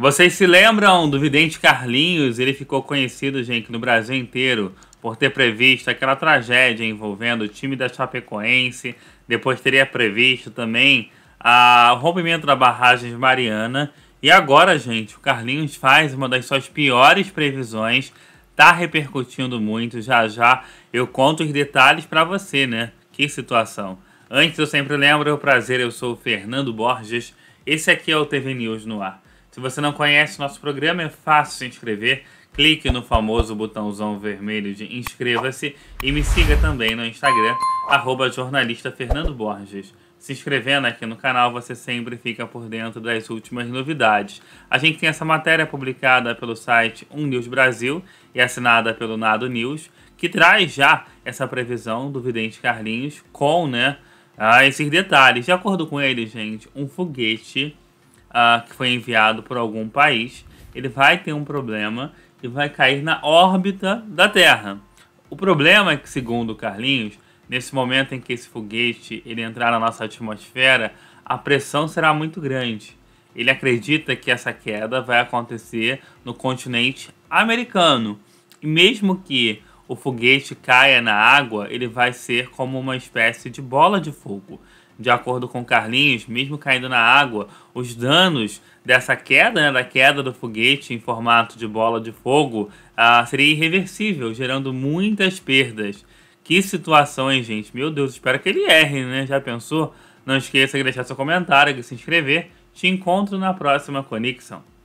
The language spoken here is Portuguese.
Vocês se lembram do vidente Carlinhos? Ele ficou conhecido, gente, no Brasil inteiro por ter previsto aquela tragédia envolvendo o time da Chapecoense. Depois teria previsto também a, ah, o rompimento da barragem de Mariana. E agora, gente, o Carlinhos faz uma das suas piores previsões. Tá repercutindo muito. Já já eu conto os detalhes para você, né? Que situação. Antes, eu sempre lembro, é o prazer, eu sou o Fernando Borges. Esse aqui é o TV News no ar. Se você não conhece nosso programa, é fácil se inscrever. Clique no famoso botãozão vermelho de inscreva-se e me siga também no Instagram, arroba jornalista Fernando Borges. Se inscrevendo aqui no canal, você sempre fica por dentro das últimas novidades. A gente tem essa matéria publicada pelo site Um News Brasil e assinada pelo Nado News, que traz já essa previsão do vidente Carlinhos com, né, ah, esses detalhes. De acordo com ele, gente, um foguete uh, que foi enviado por algum país, ele vai ter um problema e vai cair na órbita da Terra. O problema é que, segundo Carlinhos, nesse momento em que esse foguete ele entrar na nossa atmosfera, a pressão será muito grande. Ele acredita que essa queda vai acontecer no continente americano. E mesmo que o foguete caia na água, ele vai ser como uma espécie de bola de fogo de acordo com Carlinhos, mesmo caindo na água, os danos dessa queda, né, da queda do foguete em formato de bola de fogo, ah, seria irreversível, gerando muitas perdas. Que situação, hein, gente? Meu Deus, espero que ele erre, né? Já pensou? Não esqueça de deixar seu comentário, de se inscrever. Te encontro na próxima Conexão.